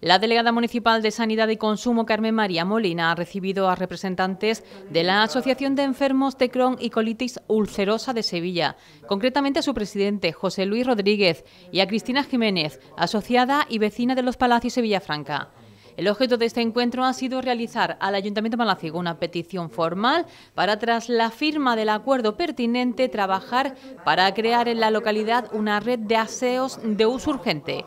La delegada municipal de Sanidad y Consumo, Carmen María Molina, ha recibido a representantes de la Asociación de Enfermos de Crohn y Colitis Ulcerosa de Sevilla, concretamente a su presidente, José Luis Rodríguez, y a Cristina Jiménez, asociada y vecina de los Palacios de Villafranca. El objeto de este encuentro ha sido realizar al Ayuntamiento de una petición formal para, tras la firma del acuerdo pertinente, trabajar para crear en la localidad una red de aseos de uso urgente.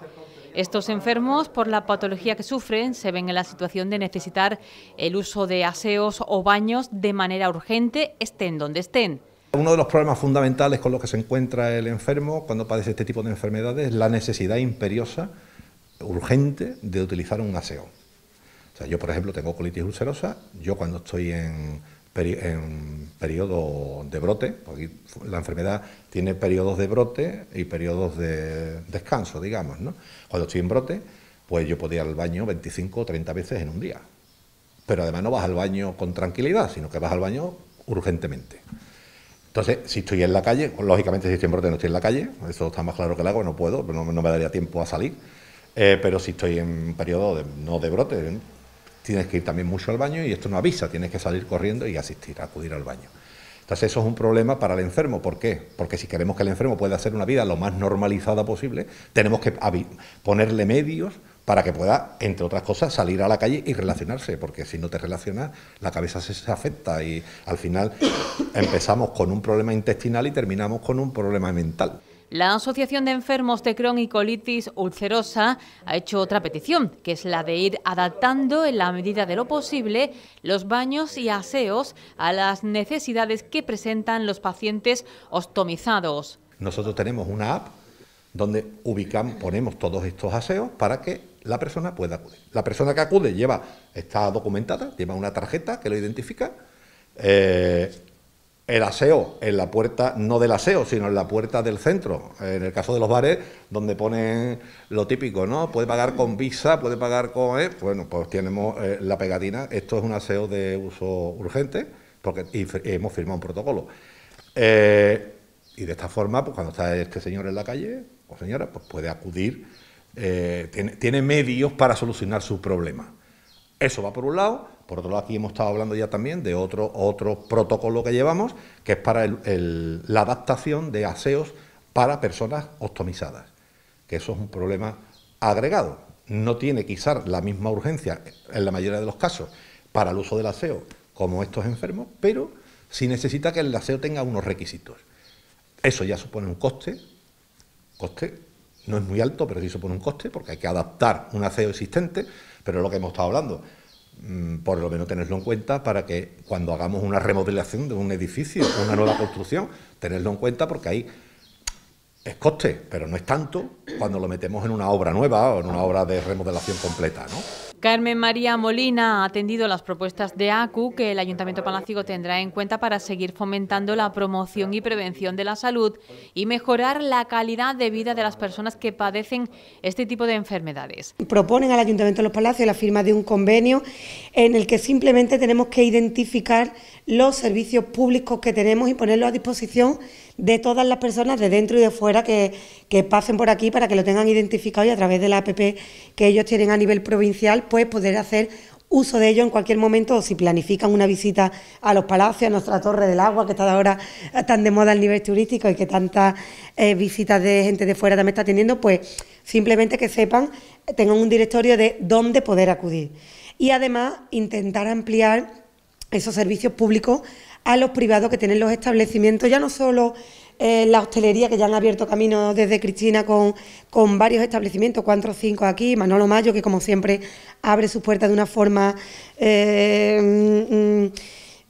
Estos enfermos, por la patología que sufren, se ven en la situación de necesitar el uso de aseos o baños de manera urgente, estén donde estén. Uno de los problemas fundamentales con los que se encuentra el enfermo cuando padece este tipo de enfermedades es la necesidad imperiosa, urgente, de utilizar un aseo. O sea, yo, por ejemplo, tengo colitis ulcerosa, yo cuando estoy en en periodo de brote, porque la enfermedad tiene periodos de brote y periodos de descanso, digamos, ¿no? Cuando estoy en brote, pues yo podía ir al baño 25 o 30 veces en un día. Pero además no vas al baño con tranquilidad, sino que vas al baño urgentemente. Entonces, si estoy en la calle, lógicamente si estoy en brote no estoy en la calle, eso está más claro que el hago no puedo, no, no me daría tiempo a salir. Eh, pero si estoy en periodo no de brote, tienes que ir también mucho al baño y esto no avisa, tienes que salir corriendo y asistir, acudir al baño. Entonces eso es un problema para el enfermo. ¿Por qué? Porque si queremos que el enfermo pueda hacer una vida lo más normalizada posible, tenemos que ponerle medios para que pueda, entre otras cosas, salir a la calle y relacionarse, porque si no te relacionas, la cabeza se, se afecta y al final empezamos con un problema intestinal y terminamos con un problema mental. La Asociación de Enfermos de Crohn y Colitis Ulcerosa ha hecho otra petición, que es la de ir adaptando en la medida de lo posible los baños y aseos a las necesidades que presentan los pacientes ostomizados. Nosotros tenemos una app donde ubicamos, ponemos todos estos aseos para que la persona pueda acudir. La persona que acude lleva, está documentada, lleva una tarjeta que lo identifica. Eh, el aseo en la puerta, no del aseo, sino en la puerta del centro. En el caso de los bares, donde ponen lo típico, ¿no? Puede pagar con visa, puede pagar con... ¿eh? bueno, pues tenemos eh, la pegatina. Esto es un aseo de uso urgente, porque hemos firmado un protocolo. Eh, y de esta forma, pues cuando está este señor en la calle, o señora, pues puede acudir, tiene, tiene medios para solucionar su problema. Eso va por un lado. Por otro lado, aquí hemos estado hablando ya también de otro, otro protocolo que llevamos, que es para la adaptación de aseos para personas optimizadas, que eso es un problema agregado. No tiene quizás la misma urgencia en la mayoría de los casos para el uso del aseo como estos enfermos, pero sí necesita que el aseo tenga unos requisitos. Eso ya supone un coste, coste no es muy alto, pero sí supone un coste, porque hay que adaptar un aseo existente, pero es lo que hemos estado hablando Mm, por lo menos tenerlo en cuenta para que cuando hagamos una remodelación de un edificio, o una nueva construcción, tenerlo en cuenta porque ahí es coste, pero no es tanto cuando lo metemos en una obra nueva o en una obra de remodelación completa, ¿no? Carmen María Molina ha atendido las propuestas de ACU que el Ayuntamiento Palacio tendrá en cuenta para seguir fomentando la promoción y prevención de la salud y mejorar la calidad de vida de las personas que padecen este tipo de enfermedades. Proponen al Ayuntamiento de los Palacios la firma de un convenio en el que simplemente tenemos que identificar los servicios públicos que tenemos y ponerlos a disposición de todas las personas de dentro y de fuera que, que, pasen por aquí para que lo tengan identificado y a través de la APP que ellos tienen a nivel provincial, pues poder hacer uso de ello en cualquier momento o si planifican una visita a los palacios, a nuestra Torre del Agua, que está ahora tan de moda al nivel turístico y que tantas eh, visitas de gente de fuera también está teniendo, pues simplemente que sepan, tengan un directorio de dónde poder acudir. Y además intentar ampliar esos servicios públicos a los privados que tienen los establecimientos, ya no solo eh, la hostelería, que ya han abierto camino desde Cristina con, con varios establecimientos, cuatro o cinco aquí, Manolo Mayo, que como siempre abre su puerta de una forma eh, mm, mm,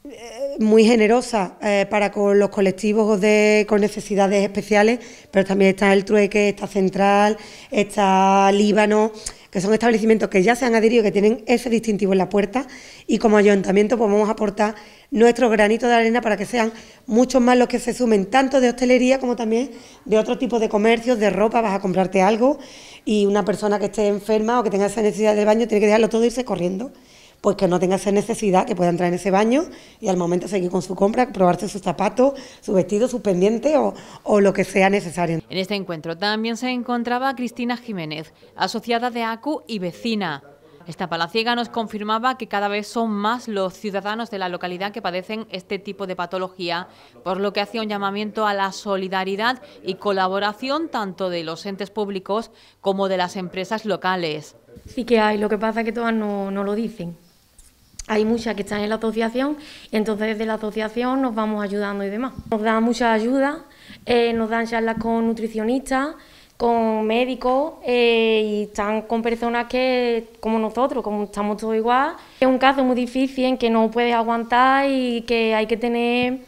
eh, muy generosa para con los colectivos con necesidades especiales, pero también está el Trueque, está Central, está Líbano que son establecimientos que ya se han adherido, que tienen ese distintivo en la puerta y como ayuntamiento pues vamos a aportar nuestro granito de arena para que sean muchos más los que se sumen, tanto de hostelería como también de otro tipo de comercios, de ropa, vas a comprarte algo y una persona que esté enferma o que tenga esa necesidad de baño tiene que dejarlo todo e irse corriendo pues que no tenga esa necesidad, que pueda entrar en ese baño y al momento seguir con su compra, probarse sus zapatos, su vestido, su pendiente o, lo que sea necesario. En este encuentro también se encontraba Cristina Jiménez, asociada de ACU y vecina. Esta palaciega nos confirmaba que cada vez son más los ciudadanos de la localidad que padecen este tipo de patología, por lo que hacía un llamamiento a la solidaridad y colaboración tanto de los entes públicos como de las empresas locales. Sí que hay, lo que pasa es que todas no, no lo dicen hay muchas que están en la asociación y entonces desde la asociación nos vamos ayudando y demás. Nos dan mucha ayuda, eh, nos dan charlas con nutricionistas, con médicos eh, y están con personas que, como nosotros, como estamos todos igual, es un caso muy difícil en que no puedes aguantar y que hay que tener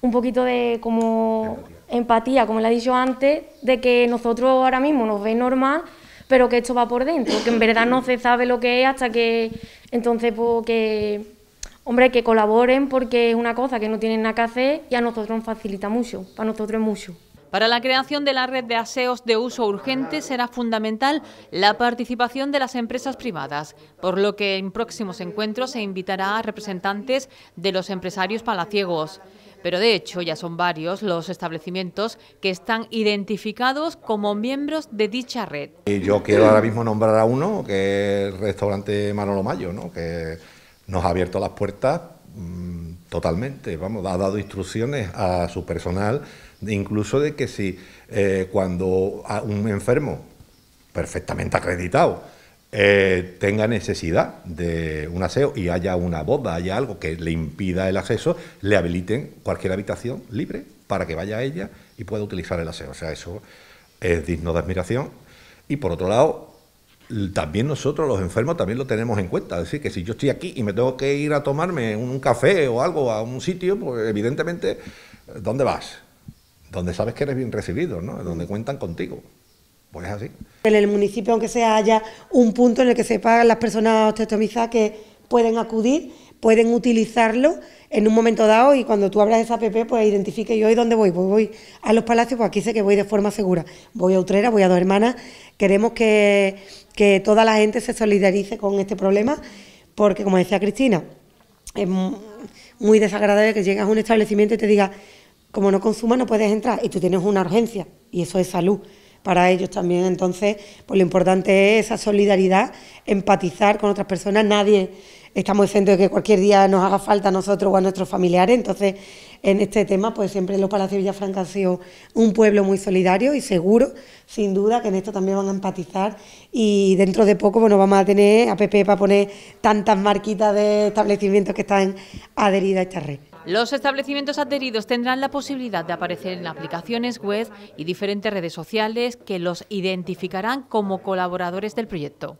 un poquito de como empatía, como le he dicho antes, de que nosotros ahora mismo nos ven normal, pero que esto va por dentro, que en verdad no se sabe lo que es hasta que entonces, pues hombre, que colaboren porque es una cosa que no tienen nada que hacer y a nosotros nos facilita mucho, para nosotros es mucho. Para la creación de la red de aseos de uso urgente será fundamental la participación de las empresas privadas, por lo que en próximos encuentros se invitará a representantes de los empresarios palaciegos. Pero de hecho ya son varios los establecimientos que están identificados como miembros de dicha red. Y yo quiero ahora mismo nombrar a uno, que es el restaurante Manolo Mayo, ¿no? que nos ha abierto las puertas mm, totalmente, vamos, ha dado instrucciones a su personal, incluso de que si eh, cuando un enfermo perfectamente acreditado, eh, tenga necesidad de un aseo y haya una boda, haya algo que le impida el acceso, le habiliten cualquier habitación libre para que vaya a ella y pueda utilizar el aseo. O sea, eso es digno de admiración. Y por otro lado, también nosotros los enfermos también lo tenemos en cuenta. Es decir, que si yo estoy aquí y me tengo que ir a tomarme un café o algo a un sitio, pues evidentemente, ¿dónde vas? Donde sabes que eres bien recibido, ¿no? Donde cuentan contigo. Pues en el municipio, aunque sea, haya un punto en el que sepan las personas osteotomizadas que pueden acudir, pueden utilizarlo en un momento dado y cuando tú abras esa app, pues identifique yo y dónde voy. Pues voy a los palacios, pues aquí sé que voy de forma segura. Voy a Utrera, voy a Dos Hermanas. Queremos que, que toda la gente se solidarice con este problema porque, como decía Cristina, es muy desagradable que llegas a un establecimiento y te diga, como no consumas no puedes entrar y tú tienes una urgencia y eso es salud para ellos también. Entonces, pues lo importante es esa solidaridad, empatizar con otras personas. Nadie estamos diciendo de que cualquier día nos haga falta a nosotros o a nuestros familiares. Entonces, en este tema, pues siempre los Palacios de Villafranca han sido un pueblo muy solidario y seguro, sin duda, que en esto también van a empatizar. Y dentro de poco, bueno, vamos a tener a Pepe para poner tantas marquitas de establecimientos que están adheridas a esta red. Los establecimientos adheridos tendrán la posibilidad de aparecer en aplicaciones web y diferentes redes sociales que los identificarán como colaboradores del proyecto.